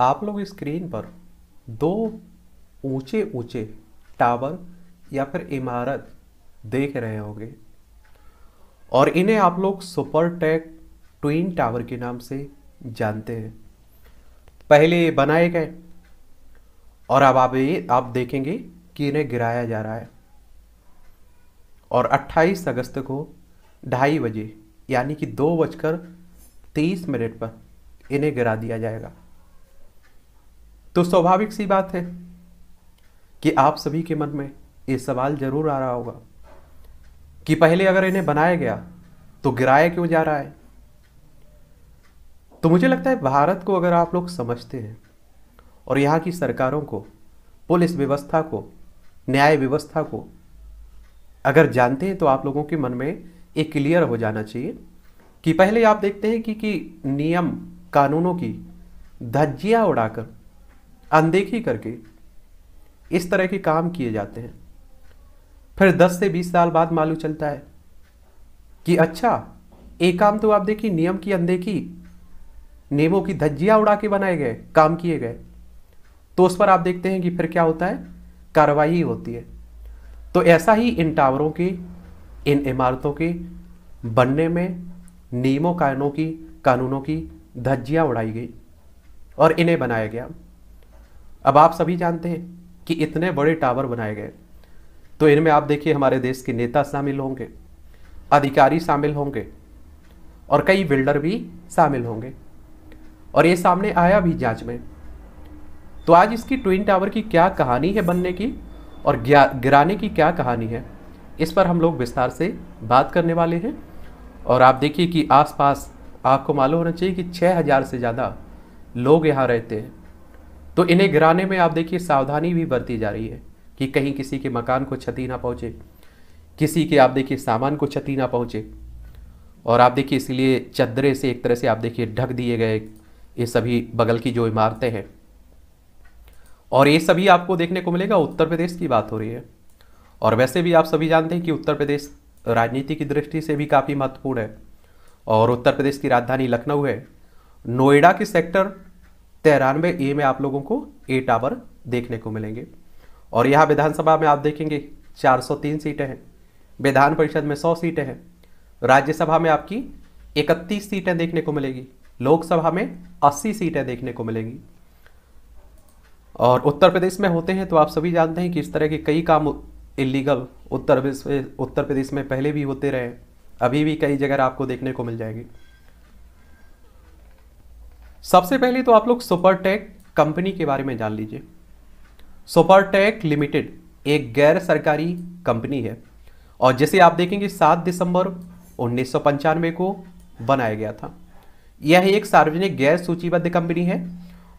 आप लोग स्क्रीन पर दो ऊंचे ऊंचे टावर या फिर इमारत देख रहे होंगे और इन्हें आप लोग सुपर टेक ट्विन टावर के नाम से जानते हैं पहले बनाए गए और अब आप ये आप देखेंगे कि इन्हें गिराया जा रहा है और 28 अगस्त को ढाई बजे यानी कि दो बजकर तीस मिनट पर इन्हें गिरा दिया जाएगा तो स्वाभाविक सी बात है कि आप सभी के मन में ये सवाल जरूर आ रहा होगा कि पहले अगर इन्हें बनाया गया तो गिराया क्यों जा रहा है तो मुझे लगता है भारत को अगर आप लोग समझते हैं और यहाँ की सरकारों को पुलिस व्यवस्था को न्याय व्यवस्था को अगर जानते हैं तो आप लोगों के मन में एक क्लियर हो जाना चाहिए कि पहले आप देखते हैं कि, कि नियम कानूनों की धज्जियाँ उड़ाकर अनदेखी करके इस तरह के काम किए जाते हैं फिर 10 से 20 साल बाद मालूम चलता है कि अच्छा एक काम तो आप देखिए नियम की अनदेखी नियमों की धज्जियां उड़ा के बनाए गए काम किए गए तो उस पर आप देखते हैं कि फिर क्या होता है कार्रवाई होती है तो ऐसा ही इन टावरों की इन इमारतों के बनने में नियमों कानूनों की कानूनों की धज्जियाँ उड़ाई गई और इन्हें बनाया गया अब आप सभी जानते हैं कि इतने बड़े टावर बनाए गए तो इनमें आप देखिए हमारे देश के नेता शामिल होंगे अधिकारी शामिल होंगे और कई बिल्डर भी शामिल होंगे और ये सामने आया भी जांच में तो आज इसकी ट्विन टावर की क्या कहानी है बनने की और गिराने की क्या कहानी है इस पर हम लोग विस्तार से बात करने वाले हैं और आप देखिए कि आसपास आपको मालूम होना चाहिए कि 6000 से ज़्यादा लोग यहाँ रहते हैं तो इन्हें गिराने में आप देखिए सावधानी भी बरती जा रही है कि कहीं किसी के मकान को क्षति ना पहुँचे किसी के आप देखिए सामान को क्षति ना पहुँचे और आप देखिए इसलिए चदरे से एक तरह से आप देखिए ढक दिए गए ये सभी बगल की जो इमारतें हैं और ये सभी आपको देखने को मिलेगा उत्तर प्रदेश की बात हो रही है और वैसे भी आप सभी जानते हैं कि उत्तर प्रदेश राजनीति की दृष्टि से भी काफ़ी महत्वपूर्ण है और उत्तर प्रदेश की राजधानी लखनऊ है नोएडा के सेक्टर तिरानवे ए में आप लोगों को ए टावर देखने को मिलेंगे और यहाँ विधानसभा में आप देखेंगे 403 सीटें हैं विधान परिषद में 100 सीटें हैं राज्यसभा में आपकी 31 सीटें देखने को मिलेगी लोकसभा में 80 सीटें देखने को मिलेंगी और उत्तर प्रदेश में होते हैं तो आप सभी जानते हैं कि इस तरह के कई काम इलीगल उत्तर प्रदेश उत्तर प्रदेश में पहले भी होते रहे अभी भी कई जगह आपको देखने को मिल जाएगी सबसे पहले तो आप लोग सुपरटेक कंपनी के बारे में जान लीजिए सुपरटेक लिमिटेड एक गैर सरकारी कंपनी है और जिसे आप देखेंगे सात दिसंबर उन्नीस को बनाया गया था यह एक सार्वजनिक गैर सूचीबद्ध कंपनी है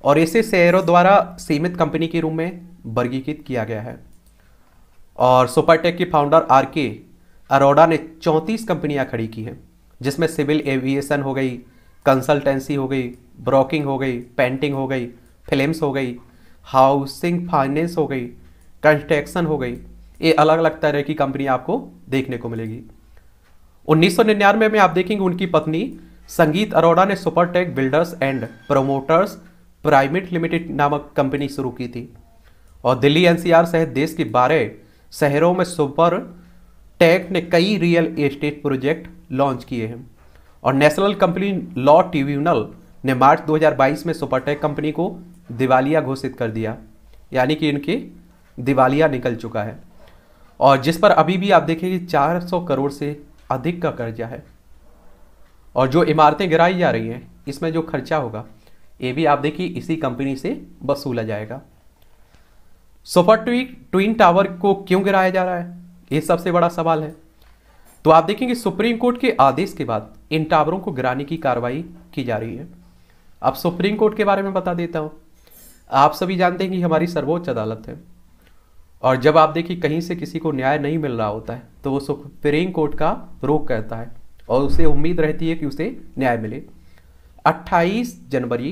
और इसे शेयरों द्वारा सीमित कंपनी के रूप में वर्गीकृत किया गया है और सुपरटेक की फाउंडर आर के अरोड़ा ने चौंतीस कंपनियां खड़ी की हैं जिसमें सिविल एविएशन हो गई कंसल्टेंसी हो गई ब्रोकिंग हो गई पेंटिंग हो गई फिल्म्स हो गई हाउसिंग फाइनेंस हो गई कंस्ट्रक्शन हो गई ये अलग अलग तरह की कंपनी आपको देखने को मिलेगी 1999 में आप देखेंगे उनकी पत्नी संगीत अरोड़ा ने Supertech builders and promoters private limited नामक कंपनी शुरू की थी और दिल्ली एनसीआर सहित देश के बारह शहरों में सुपर टेक ने कई रियल एस्टेट प्रोजेक्ट लॉन्च किए हैं और नेशनल कंपनी लॉ ट्रिब्यूनल ने मार्च 2022 में सुपरटेक कंपनी को दिवालिया घोषित कर दिया यानी कि इनके दिवालिया निकल चुका है और जिस पर अभी भी आप देखेंगे 400 करोड़ से अधिक का कर्जा है और जो इमारतें गिराई जा रही हैं इसमें जो खर्चा होगा ये भी आप देखिए इसी कंपनी से वसूला जाएगा सुपर ट्विक ट्विन टावर को क्यों गिराया जा रहा है ये सबसे बड़ा सवाल है तो आप देखेंगे सुप्रीम कोर्ट के आदेश के बाद इन टावरों को गिराने की कार्रवाई की जा रही है अब सुप्रीम कोर्ट के बारे में बता देता हूं आप सभी जानते हैं कि हमारी सर्वोच्च अदालत है और जब आप देखिए कहीं से किसी को न्याय नहीं मिल रहा होता है तो वो सुप्रीम कोर्ट का रोक कहता है और उसे उम्मीद रहती है कि उसे न्याय मिले 28 जनवरी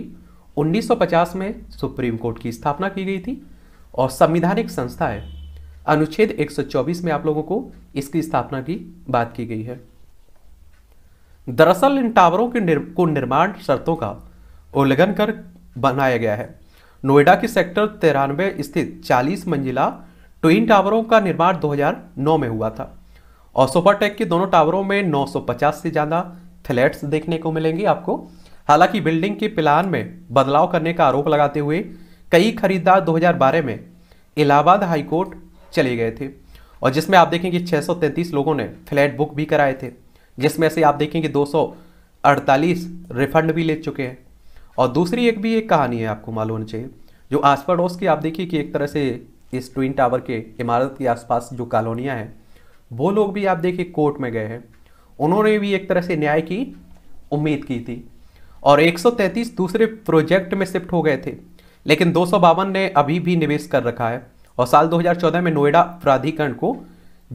1950 में सुप्रीम कोर्ट की स्थापना की गई थी और संविधानिक संस्था है अनुच्छेद 124 में आप लोगों को इसकी स्थापना की बात की गई है दरअसल इन टावरों के निर्, को निर्माण शर्तों का उल्लंघन कर बनाया गया है नोएडा के सेक्टर तिरानवे स्थित 40 मंजिला ट्विन टावरों का निर्माण 2009 में हुआ था और सुपरटेक के दोनों टावरों में 950 से ज़्यादा फ्लैट्स देखने को मिलेंगे आपको हालांकि बिल्डिंग के प्लान में बदलाव करने का आरोप लगाते हुए कई खरीदार 2012 में इलाहाबाद हाईकोर्ट चले गए थे और जिसमें आप देखेंगे तैंतीस लोगों ने फ्लैट बुक भी कराए थे जिसमें से आप देखेंगे अड़तालीस रिफंड भी ले चुके हैं और दूसरी एक भी एक कहानी है आपको मालूम होनी चाहिए जो आस पड़ोस की आप देखिए कि एक तरह से इस ट्विन टावर के इमारत के आसपास जो कॉलोनियाँ हैं वो लोग भी आप देखिए कोर्ट में गए हैं उन्होंने भी एक तरह से न्याय की उम्मीद की थी और 133 दूसरे प्रोजेक्ट में शिफ्ट हो गए थे लेकिन दो ने अभी भी निवेश कर रखा है और साल 2014 में नोएडा प्राधिकरण को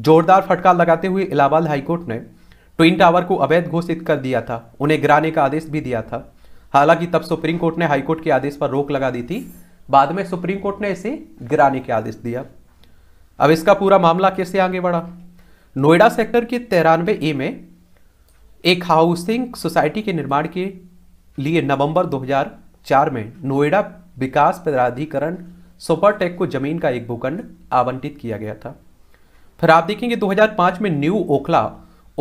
जोरदार फटकार लगाते हुए इलाहाबाद हाईकोर्ट ने ट्विन टावर को अवैध घोषित कर दिया था उन्हें गिराने का आदेश भी दिया था हालांकि तब सुप्रीम कोर्ट ने हाईकोर्ट के आदेश पर रोक लगा दी थी बाद में सुप्रीम कोर्ट ने इसे गिराने के आदेश दिया अब इसका पूरा मामला कैसे आगे बढ़ा नोएडा सेक्टर के तिरानवे ए में एक हाउसिंग सोसाइटी के निर्माण के लिए नवंबर 2004 में नोएडा विकास प्राधिकरण सुपरटेक को जमीन का एक भूखंड आवंटित किया गया था फिर आप देखेंगे 2005 में न्यू ओखला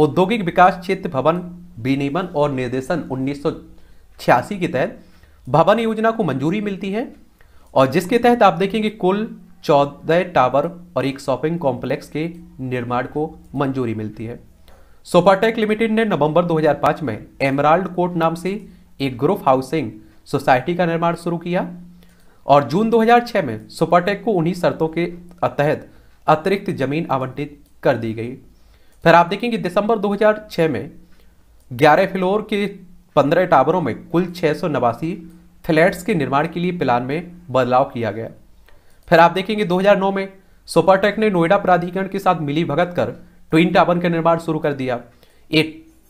औद्योगिक विकास क्षेत्र भवन विनियमन और निर्देशन उन्नीस के तहत भवन योजना को मंजूरी मिलती है और जिसके तहत आप देखेंगे कुल चौदह टावर और एक शॉपिंग कॉम्प्लेक्स के निर्माण को मंजूरी मिलती है सोपाटेक लिमिटेड ने नवंबर 2005 में एमराल्ड कोर्ट नाम से एक ग्रुप हाउसिंग सोसाइटी का निर्माण शुरू किया और जून 2006 में सुपरटेक को उन्हीं शर्तों के तहत अतिरिक्त जमीन आवंटित कर दी गई फिर आप देखेंगे दिसंबर 2006 में ग्यारह फ्लोर के पंद्रह टावरों में कुल छः फ्लैट्स के निर्माण के लिए प्लान में बदलाव किया गया फिर आप देखेंगे 2009 में सुपरटेक ने नोएडा प्राधिकरण के साथ मिली भगत कर ट्विन टावर का निर्माण शुरू कर दिया ये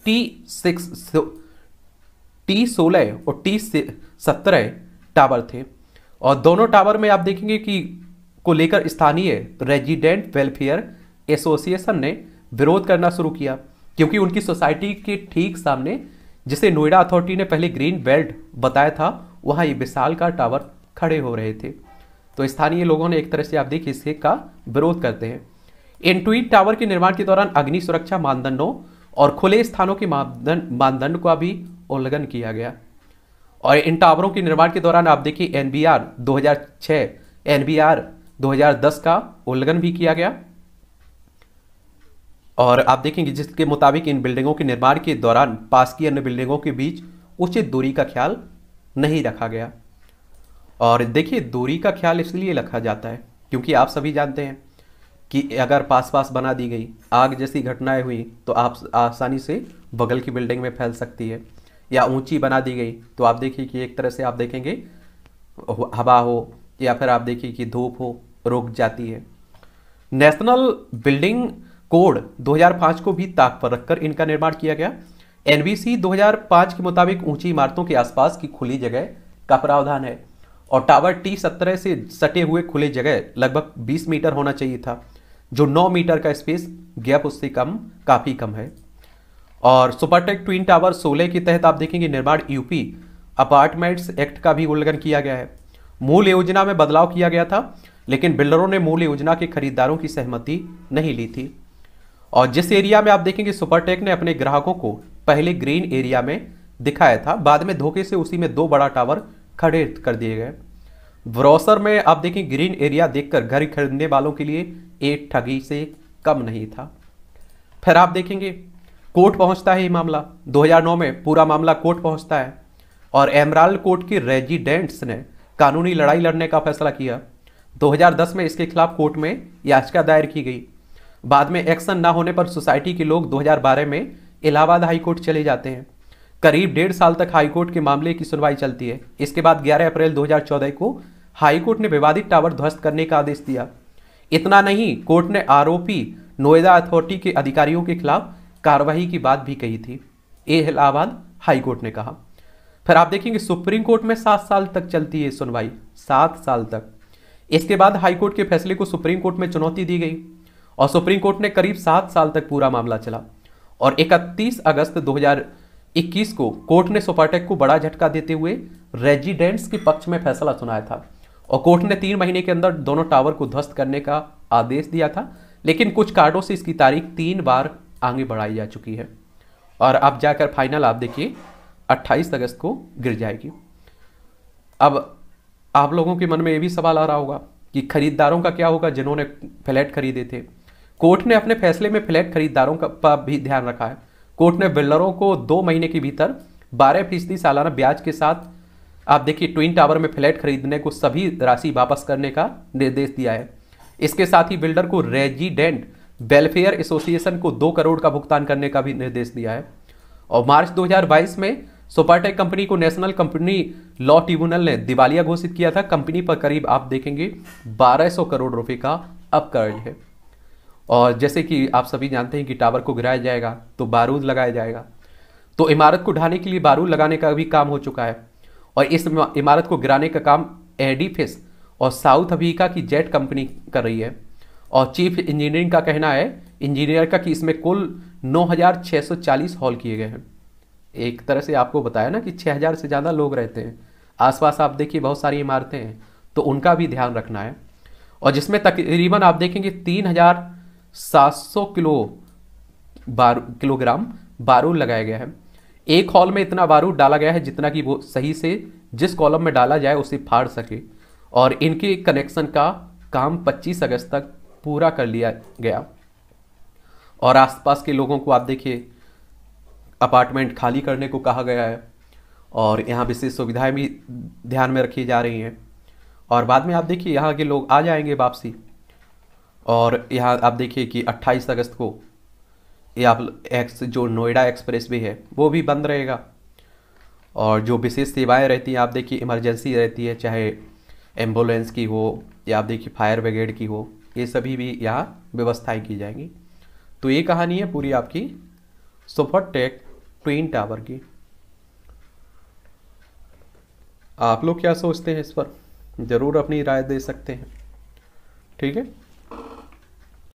टी सिक्स टी सोलह और टी सत्रह टावर थे और दोनों टावर में आप देखेंगे कि को लेकर स्थानीय रेजिडेंट वेलफेयर एसोसिएशन ने विरोध करना शुरू किया क्योंकि उनकी सोसाइटी के ठीक सामने जिसे नोएडा अथॉरिटी ने पहले ग्रीन बेल्ट बताया था वहाँ ये विशाल का टावर खड़े हो रहे थे तो स्थानीय लोगों ने एक तरह से आप देखिए इसके का विरोध करते हैं ट्वीट टावर के निर्माण के दौरान अग्नि सुरक्षा मानदंडों और खुले स्थानों के मानदंड मानदंड का भी उल्लंघन किया गया और इन टावरों के निर्माण के दौरान आप देखिए एन बी आर दो हजार छः एन बी आर दो हजार दस का उल्लंघन भी किया गया और आप देखेंगे जिसके मुताबिक इन बिल्डिंगों के निर्माण के दौरान पास की अन्य बिल्डिंगों के बीच उचित दूरी का ख्याल नहीं रखा गया और देखिए दूरी का ख्याल इसलिए रखा जाता है क्योंकि आप सभी जानते हैं कि अगर पास पास बना दी गई आग जैसी घटनाएं हुई तो आप आसानी से बगल की बिल्डिंग में फैल सकती है या ऊंची बना दी गई तो आप देखिए कि एक तरह से आप देखेंगे हवा हो या फिर आप देखिए कि धूप हो रुक जाती है नेशनल बिल्डिंग कोड 2005 को भी ताक पर रखकर इनका निर्माण किया गया एनबीसी 2005 के मुताबिक ऊंची इमारतों के आसपास की खुली जगह का प्रावधान है और टावर टी सत्रह से सटे हुए खुले जगह लगभग 20 मीटर होना चाहिए था जो 9 मीटर का स्पेस गैप उससे कम काफ़ी कम है और सुपरटेक ट्विन टावर सोलह के तहत आप देखेंगे निर्माण यूपी अपार्टमेंट्स एक्ट का भी उल्लंघन किया गया है मूल योजना में बदलाव किया गया था लेकिन बिल्डरों ने मूल योजना के खरीदारों की सहमति नहीं ली थी और जिस एरिया में आप देखेंगे सुपरटेक ने अपने ग्राहकों को पहले ग्रीन एरिया में दिखाया था बाद में धोखे से उसी में दो बड़ा टावर खड़े कर दिए गए ब्रॉसर में आप देखें ग्रीन एरिया देखकर घर खरीदने वालों के लिए एक ठगी से कम नहीं था फिर आप देखेंगे कोर्ट पहुंचता है ये मामला 2009 में पूरा मामला कोर्ट पहुंचता है और एमराल्ड कोर्ट की रेजिडेंट्स ने कानूनी लड़ाई लड़ने का फैसला किया 2010 में इसके खिलाफ कोर्ट में याचिका दायर की गई बाद में एक्शन ना होने पर सोसाइटी के लोग 2012 में इलाहाबाद हाईकोर्ट चले जाते हैं करीब डेढ़ साल तक हाईकोर्ट के मामले की सुनवाई चलती है इसके बाद ग्यारह अप्रैल दो को हाईकोर्ट ने विवादित टावर ध्वस्त करने का आदेश दिया इतना नहीं कोर्ट ने आरोपी नोएडा अथॉरिटी के अधिकारियों के खिलाफ कार्रवाई की बात भी कही थी ए इलाहाबाद हाईकोर्ट ने कहा फिर आप देखेंगे सुप्रीम कोर्ट में सात साल तक चलती है सुनवाई सात साल तक इसके बाद हाईकोर्ट के फैसले को सुप्रीम कोर्ट में चुनौती दी गई और सुप्रीम कोर्ट ने करीब सात साल तक पूरा मामला चला और 31 अगस्त 2021 को कोर्ट ने सुपरटेक को बड़ा झटका देते हुए रेजिडेंट्स के पक्ष में फैसला सुनाया था और कोर्ट ने तीन महीने के अंदर दोनों टावर को ध्वस्त करने का आदेश दिया था लेकिन कुछ कार्डों से इसकी तारीख तीन बार आगे बढ़ाई जा चुकी है और अब जाकर फाइनल आप देखिए 28 अगस्त को गिर जाएगी अब आप लोगों के मन में ये भी सवाल आ रहा होगा कि खरीदारों का क्या होगा जिन्होंने फ्लैट खरीदे थे कोर्ट ने अपने फैसले में फ्लैट खरीदारों का भी ध्यान रखा है कोर्ट ने बिल्डरों को दो महीने के भीतर बारह फीसदी सालाना ब्याज के साथ आप देखिए ट्विन टावर में फ्लैट खरीदने को सभी राशि वापस करने का निर्देश दिया है इसके साथ ही बिल्डर को रेजिडेंट वेलफेयर एसोसिएशन को दो करोड़ का भुगतान करने का भी निर्देश दिया है और मार्च 2022 में सुपरटेक कंपनी को नेशनल कंपनी लॉ ट्रिब्यूनल ने दिवालिया घोषित किया था कंपनी पर करीब आप देखेंगे 1200 करोड़ रुपए का अपकर्ज है और जैसे कि आप सभी जानते हैं कि टावर को गिराया जाएगा तो बारूद लगाया जाएगा तो इमारत को ढाने के लिए बारूद लगाने का भी काम हो चुका है और इस इमारत को गिराने का काम एडी और साउथ अफ्रीका की जेट कंपनी कर रही है और चीफ इंजीनियरिंग का कहना है इंजीनियर का कि इसमें कुल 9,640 हॉल किए गए हैं एक तरह से आपको बताया ना कि 6,000 से ज़्यादा लोग रहते हैं आसपास आप देखिए बहुत सारी इमारतें हैं तो उनका भी ध्यान रखना है और जिसमें तकरीबन आप देखेंगे तीन हजार सात सौ किलो बार किलोग्राम बारूद लगाया गया है एक हॉल में इतना बारूद डाला गया है जितना कि वो सही से जिस कॉलम में डाला जाए उसे फाड़ सके और इनके कनेक्शन का काम 25 अगस्त तक पूरा कर लिया गया और आसपास के लोगों को आप देखिए अपार्टमेंट खाली करने को कहा गया है और यहाँ विशेष सुविधाएं भी ध्यान में रखी जा रही हैं और बाद में आप देखिए यहाँ के लोग आ जाएंगे वापसी और यहाँ आप देखिए कि 28 अगस्त को ये आप एक्स जो नोएडा एक्सप्रेस भी है वो भी बंद रहेगा और जो विशेष सेवाएं रहती हैं आप देखिए इमरजेंसी रहती है चाहे एम्बुलेंस की हो या आप देखिए फायर ब्रिगेड की हो ये सभी भी यहाँ व्यवस्थाएं की जाएंगी तो ये कहानी है पूरी आपकी टेक ट्विन टावर की आप लोग क्या सोचते हैं इस पर ज़रूर अपनी राय दे सकते हैं ठीक है